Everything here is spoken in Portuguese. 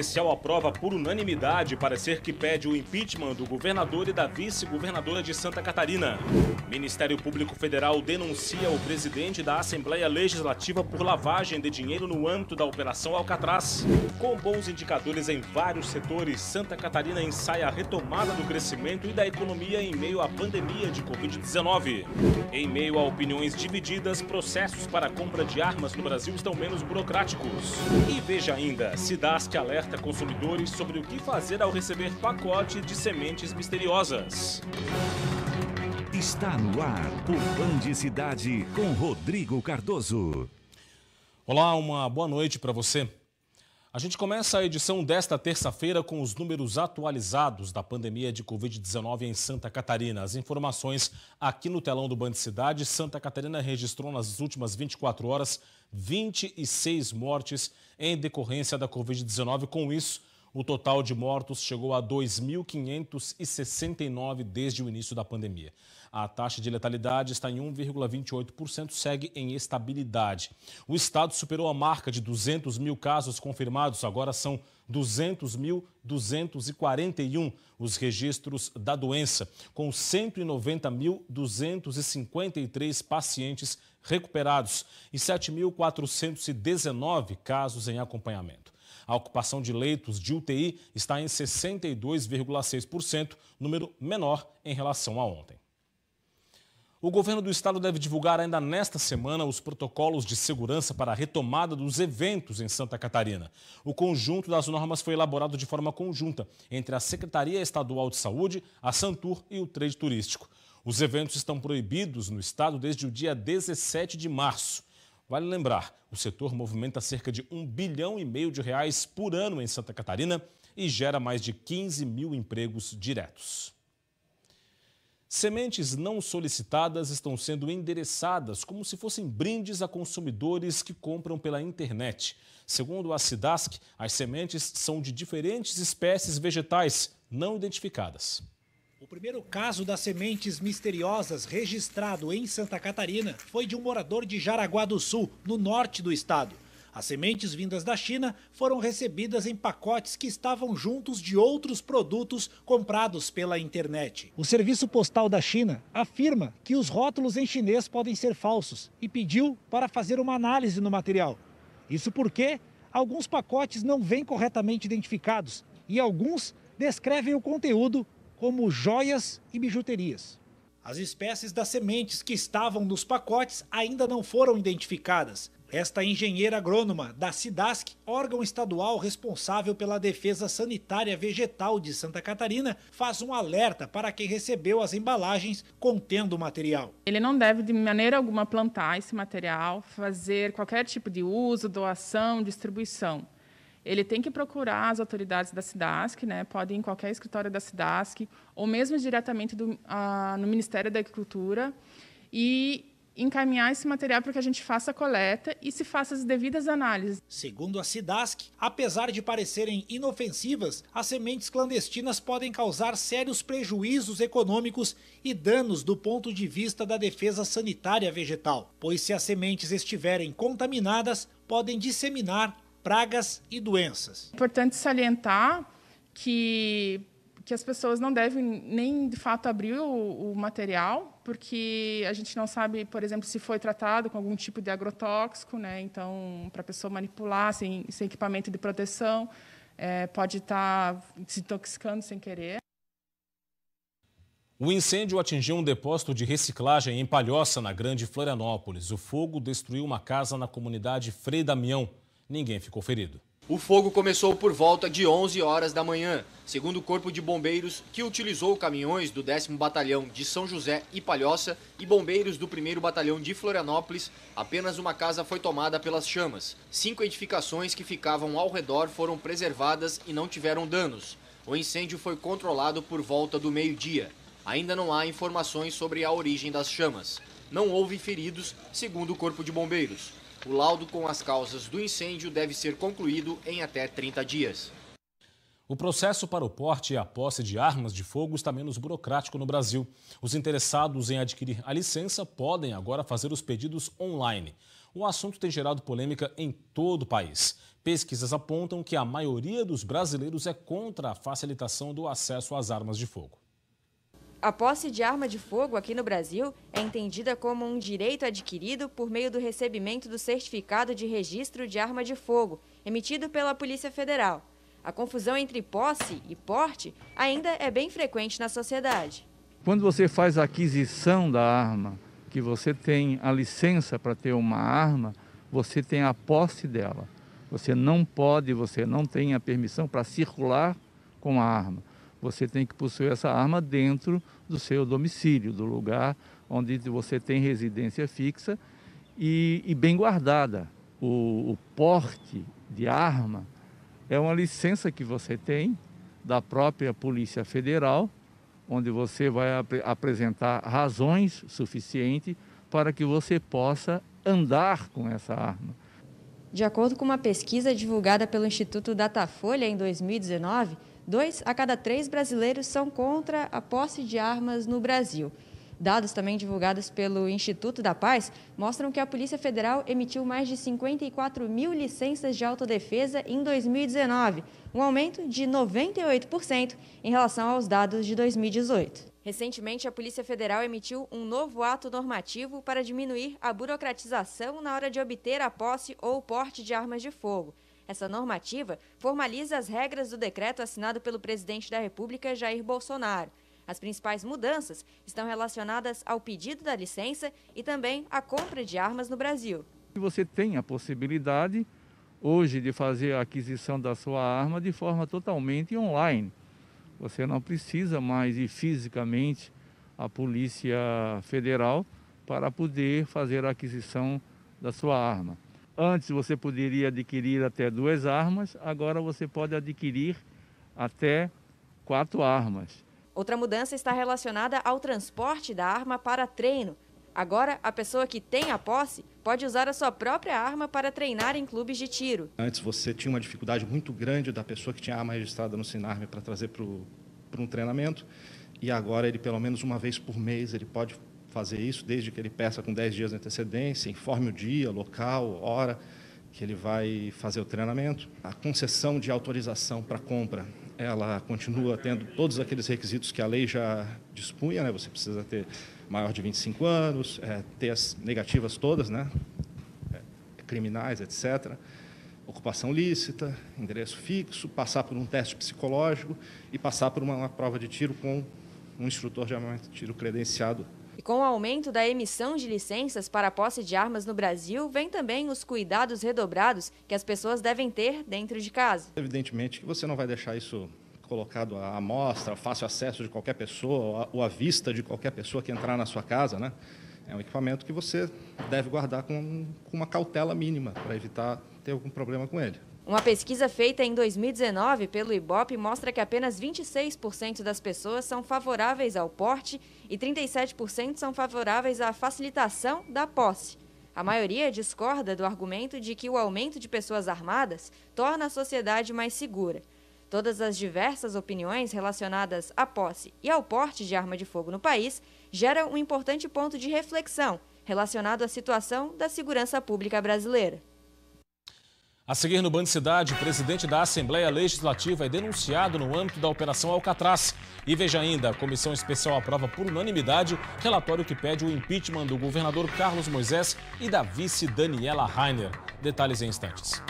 especial aprova por unanimidade parecer que pede o impeachment do governador e da vice-governadora de Santa Catarina. Ministério Público Federal denuncia o presidente da Assembleia Legislativa por lavagem de dinheiro no âmbito da Operação Alcatraz. Com bons indicadores em vários setores, Santa Catarina ensaia a retomada do crescimento e da economia em meio à pandemia de Covid-19. Em meio a opiniões divididas, processos para compra de armas no Brasil estão menos burocráticos. E veja ainda, Sidas que alerta alerta consumidores sobre o que fazer ao receber pacote de sementes misteriosas. Está no ar o Bandicidade com Rodrigo Cardoso. Olá, uma boa noite para você. A gente começa a edição desta terça-feira com os números atualizados da pandemia de Covid-19 em Santa Catarina. As informações aqui no telão do Band Cidade. Santa Catarina registrou nas últimas 24 horas 26 mortes em decorrência da Covid-19. Com isso, o total de mortos chegou a 2.569 desde o início da pandemia. A taxa de letalidade está em 1,28%, segue em estabilidade. O estado superou a marca de 200 mil casos confirmados, agora são 200.241 os registros da doença, com 190.253 pacientes recuperados e 7.419 casos em acompanhamento. A ocupação de leitos de UTI está em 62,6%, número menor em relação a ontem. O governo do estado deve divulgar ainda nesta semana os protocolos de segurança para a retomada dos eventos em Santa Catarina. O conjunto das normas foi elaborado de forma conjunta entre a Secretaria Estadual de Saúde, a Santur e o Trade Turístico. Os eventos estão proibidos no estado desde o dia 17 de março. Vale lembrar, o setor movimenta cerca de um bilhão e meio de reais por ano em Santa Catarina e gera mais de 15 mil empregos diretos. Sementes não solicitadas estão sendo endereçadas como se fossem brindes a consumidores que compram pela internet. Segundo a SIDASC, as sementes são de diferentes espécies vegetais não identificadas. O primeiro caso das sementes misteriosas registrado em Santa Catarina foi de um morador de Jaraguá do Sul, no norte do estado. As sementes vindas da China foram recebidas em pacotes que estavam juntos de outros produtos comprados pela internet. O Serviço Postal da China afirma que os rótulos em chinês podem ser falsos e pediu para fazer uma análise no material. Isso porque alguns pacotes não vêm corretamente identificados e alguns descrevem o conteúdo como joias e bijuterias. As espécies das sementes que estavam nos pacotes ainda não foram identificadas. Esta engenheira agrônoma da SIDASC, órgão estadual responsável pela defesa sanitária vegetal de Santa Catarina, faz um alerta para quem recebeu as embalagens contendo o material. Ele não deve de maneira alguma plantar esse material, fazer qualquer tipo de uso, doação, distribuição ele tem que procurar as autoridades da SIDASC, né? pode ir em qualquer escritório da SIDASC, ou mesmo diretamente do, no Ministério da Agricultura, e encaminhar esse material para que a gente faça a coleta e se faça as devidas análises. Segundo a SIDASC, apesar de parecerem inofensivas, as sementes clandestinas podem causar sérios prejuízos econômicos e danos do ponto de vista da defesa sanitária vegetal, pois se as sementes estiverem contaminadas, podem disseminar pragas e doenças. É importante salientar que, que as pessoas não devem nem, de fato, abrir o, o material, porque a gente não sabe, por exemplo, se foi tratado com algum tipo de agrotóxico, né? então, para a pessoa manipular sem, sem equipamento de proteção, é, pode estar tá se intoxicando sem querer. O incêndio atingiu um depósito de reciclagem em Palhoça, na Grande Florianópolis. O fogo destruiu uma casa na comunidade Frei Damião. Ninguém ficou ferido. O fogo começou por volta de 11 horas da manhã, segundo o Corpo de Bombeiros, que utilizou caminhões do 10 Batalhão de São José e Palhoça e bombeiros do 1 Batalhão de Florianópolis. Apenas uma casa foi tomada pelas chamas. Cinco edificações que ficavam ao redor foram preservadas e não tiveram danos. O incêndio foi controlado por volta do meio-dia. Ainda não há informações sobre a origem das chamas. Não houve feridos, segundo o Corpo de Bombeiros. O laudo com as causas do incêndio deve ser concluído em até 30 dias. O processo para o porte e a posse de armas de fogo está menos burocrático no Brasil. Os interessados em adquirir a licença podem agora fazer os pedidos online. O assunto tem gerado polêmica em todo o país. Pesquisas apontam que a maioria dos brasileiros é contra a facilitação do acesso às armas de fogo. A posse de arma de fogo aqui no Brasil é entendida como um direito adquirido por meio do recebimento do certificado de registro de arma de fogo, emitido pela Polícia Federal. A confusão entre posse e porte ainda é bem frequente na sociedade. Quando você faz a aquisição da arma, que você tem a licença para ter uma arma, você tem a posse dela. Você não pode, você não tem a permissão para circular com a arma você tem que possuir essa arma dentro do seu domicílio, do lugar onde você tem residência fixa e, e bem guardada. O, o porte de arma é uma licença que você tem da própria Polícia Federal, onde você vai ap apresentar razões suficientes para que você possa andar com essa arma. De acordo com uma pesquisa divulgada pelo Instituto Datafolha em 2019, Dois a cada três brasileiros são contra a posse de armas no Brasil. Dados também divulgados pelo Instituto da Paz mostram que a Polícia Federal emitiu mais de 54 mil licenças de autodefesa em 2019, um aumento de 98% em relação aos dados de 2018. Recentemente, a Polícia Federal emitiu um novo ato normativo para diminuir a burocratização na hora de obter a posse ou porte de armas de fogo. Essa normativa formaliza as regras do decreto assinado pelo presidente da República, Jair Bolsonaro. As principais mudanças estão relacionadas ao pedido da licença e também à compra de armas no Brasil. Você tem a possibilidade hoje de fazer a aquisição da sua arma de forma totalmente online. Você não precisa mais ir fisicamente à Polícia Federal para poder fazer a aquisição da sua arma. Antes você poderia adquirir até duas armas, agora você pode adquirir até quatro armas. Outra mudança está relacionada ao transporte da arma para treino. Agora, a pessoa que tem a posse pode usar a sua própria arma para treinar em clubes de tiro. Antes você tinha uma dificuldade muito grande da pessoa que tinha a arma registrada no Sinarme para trazer para um treinamento. E agora ele, pelo menos uma vez por mês, ele pode fazer isso, desde que ele peça com 10 dias de antecedência, informe o dia, local, hora que ele vai fazer o treinamento. A concessão de autorização para compra, ela continua tendo todos aqueles requisitos que a lei já dispunha, né? Você precisa ter maior de 25 anos, é, ter as negativas todas, né? É, criminais, etc. Ocupação lícita, endereço fixo, passar por um teste psicológico e passar por uma, uma prova de tiro com um instrutor de armamento de tiro credenciado com o aumento da emissão de licenças para a posse de armas no Brasil, vem também os cuidados redobrados que as pessoas devem ter dentro de casa. Evidentemente que você não vai deixar isso colocado à amostra, fácil acesso de qualquer pessoa ou à vista de qualquer pessoa que entrar na sua casa, né? É um equipamento que você deve guardar com, com uma cautela mínima para evitar ter algum problema com ele. Uma pesquisa feita em 2019 pelo IBOP mostra que apenas 26% das pessoas são favoráveis ao porte e 37% são favoráveis à facilitação da posse. A maioria discorda do argumento de que o aumento de pessoas armadas torna a sociedade mais segura. Todas as diversas opiniões relacionadas à posse e ao porte de arma de fogo no país geram um importante ponto de reflexão relacionado à situação da segurança pública brasileira. A seguir no Bando Cidade, o presidente da Assembleia Legislativa é denunciado no âmbito da Operação Alcatraz. E veja ainda, a comissão especial aprova por unanimidade relatório que pede o impeachment do governador Carlos Moisés e da vice Daniela Rainer. Detalhes em instantes.